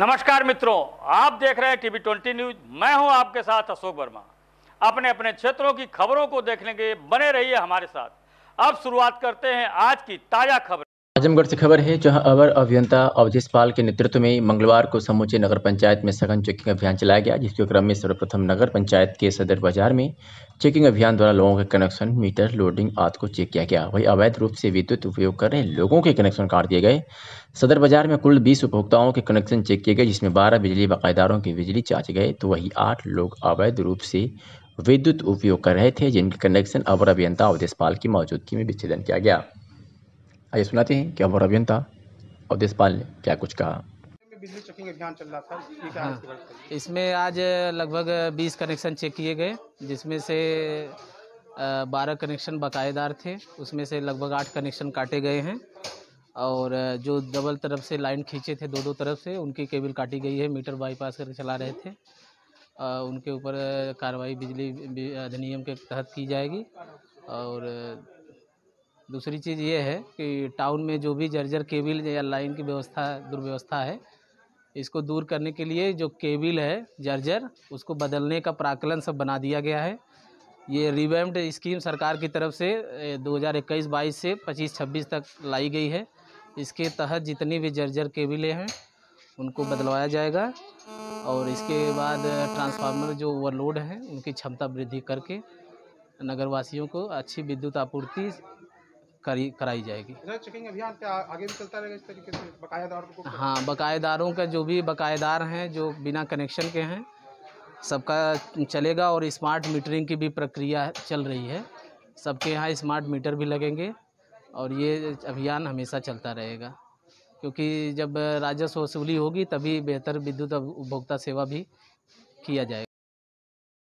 नमस्कार मित्रों आप देख रहे हैं टीवी ट्वेंटी न्यूज मैं हूं आपके साथ अशोक वर्मा अपने अपने क्षेत्रों की खबरों को देखने के बने रहिए हमारे साथ अब शुरुआत करते हैं आज की ताज़ा खबर आजमगढ़ से खबर है जहां अवर अभियंता अवधेश पाल के नेतृत्व में मंगलवार को समूचे नगर पंचायत में सघन चेकिंग अभियान चलाया गया जिसके क्रम में सर्वप्रथम नगर पंचायत के सदर बाजार में चेकिंग अभियान द्वारा लोगों के कनेक्शन मीटर लोडिंग आदि को चेक किया गया वहीं अवैध रूप से विद्युत उपयोग कर रहे लोगों के कनेक्शन काट दिए गए सदर बाजार में कुल बीस उपभोक्ताओं के कनेक्शन चेक किए गए जिसमें बारह बिजली बाकायदारों की बिजली जांच गए तो वही आठ लोग अवैध रूप से विद्युत उपयोग कर रहे थे जिनके कनेक्शन अवर अभियंता अवधेश पाल की मौजूदगी में विच्छेदन किया गया आइए सुनाते हैं कि अमर अभियंता और देशपाल ने क्या कुछ कहा बिजली चेकिंग अभियान चल रहा था हाँ, इसमें आज लगभग 20 कनेक्शन चेक किए गए जिसमें से बारह कनेक्शन बकायेदार थे उसमें से लगभग आठ कनेक्शन काटे गए हैं और जो डबल तरफ से लाइन खींचे थे दो दो तरफ से उनकी केबल काटी गई है मीटर बाईपास करके चला रहे थे उनके ऊपर कार्रवाई बिजली अधिनियम के तहत की जाएगी और दूसरी चीज़ ये है कि टाउन में जो भी जर्जर केबिल या लाइन की व्यवस्था दुर्व्यवस्था है इसको दूर करने के लिए जो केबिल है जर्जर उसको बदलने का प्राकलन सब बना दिया गया है ये रिवैम्ड स्कीम सरकार की तरफ से 2021-22 से 25-26 तक लाई गई है इसके तहत जितनी भी जर्जर केबिलें हैं उनको बदलवाया जाएगा और इसके बाद ट्रांसफार्मर जो ओवरलोड हैं उनकी क्षमता वृद्धि करके नगरवासियों को अच्छी विद्युत आपूर्ति करी कराई जाएगी चेकिंग अभियान आगे भी चलता रहेगा इस तरीके से को हाँ बकायेदारों का जो भी बकायेदार हैं जो बिना कनेक्शन के हैं सबका चलेगा और स्मार्ट मीटरिंग की भी प्रक्रिया चल रही है सबके यहाँ स्मार्ट मीटर भी लगेंगे और ये अभियान हमेशा चलता रहेगा क्योंकि जब राजस्व वसूली होगी तभी बेहतर विद्युत उपभोक्ता सेवा भी किया जाएगा